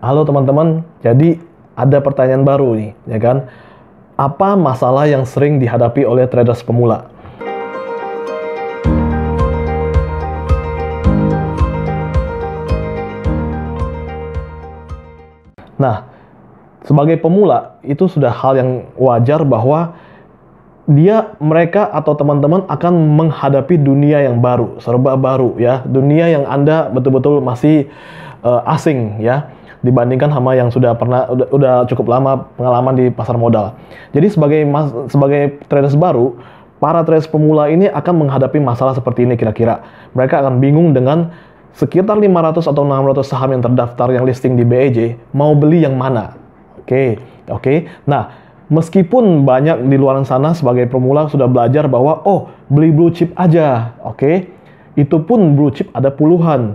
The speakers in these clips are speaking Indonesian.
Halo teman-teman, jadi ada pertanyaan baru nih, ya kan? Apa masalah yang sering dihadapi oleh traders pemula? Nah, sebagai pemula itu sudah hal yang wajar bahwa dia mereka atau teman-teman akan menghadapi dunia yang baru, serba baru ya, dunia yang Anda betul-betul masih uh, asing ya dibandingkan sama yang sudah pernah udah, udah cukup lama pengalaman di pasar modal. Jadi sebagai mas, sebagai traders baru, para trader pemula ini akan menghadapi masalah seperti ini kira-kira. Mereka akan bingung dengan sekitar 500 atau 600 saham yang terdaftar yang listing di BEJ, mau beli yang mana? Oke, okay, oke. Okay. Nah, meskipun banyak di luar sana sebagai pemula sudah belajar bahwa oh, beli blue chip aja, oke. Okay? Itu pun blue chip ada puluhan,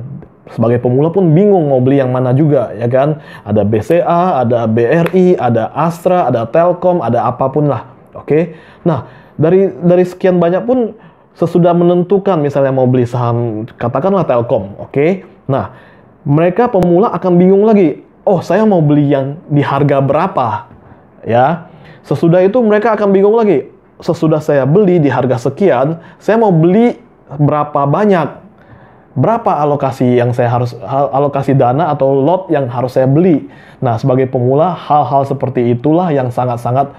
sebagai pemula pun bingung mau beli yang mana juga, ya kan? Ada BCA, ada BRI, ada Astra, ada Telkom, ada apapun lah. Oke. Okay? Nah, dari dari sekian banyak pun sesudah menentukan misalnya mau beli saham katakanlah Telkom, oke? Okay? Nah, mereka pemula akan bingung lagi. Oh, saya mau beli yang di harga berapa? Ya. Sesudah itu mereka akan bingung lagi. Sesudah saya beli di harga sekian, saya mau beli berapa banyak? berapa alokasi yang saya harus alokasi dana atau lot yang harus saya beli. Nah, sebagai pemula hal-hal seperti itulah yang sangat-sangat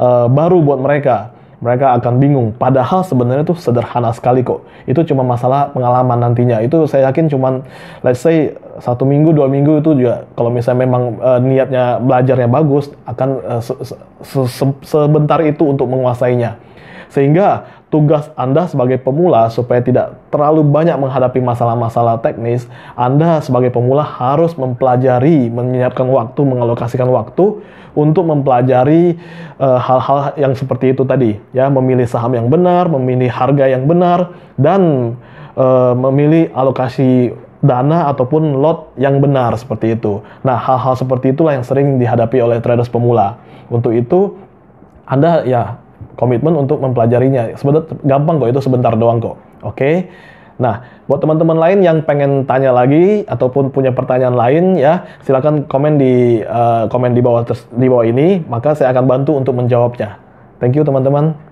uh, baru buat mereka. Mereka akan bingung. Padahal sebenarnya itu sederhana sekali kok. Itu cuma masalah pengalaman nantinya. Itu saya yakin cuma, let's say satu minggu dua minggu itu juga kalau misalnya memang uh, niatnya belajarnya bagus akan uh, se se sebentar itu untuk menguasainya sehingga tugas Anda sebagai pemula supaya tidak terlalu banyak menghadapi masalah-masalah teknis, Anda sebagai pemula harus mempelajari, menyiapkan waktu, mengalokasikan waktu untuk mempelajari eh, hal-hal uh, yang seperti itu tadi, ya, memilih saham yang benar, memilih harga yang benar dan memilih alokasi dana ataupun lot yang benar seperti itu. Nah, hal-hal seperti itulah yang sering dihadapi oleh traders pemula. Untuk itu, Anda ya komitmen untuk mempelajarinya. Sebenarnya gampang kok itu sebentar doang kok. Oke. Okay? Nah, buat teman-teman lain yang pengen tanya lagi ataupun punya pertanyaan lain ya, silakan komen di uh, komen di bawah di bawah ini, maka saya akan bantu untuk menjawabnya. Thank you teman-teman.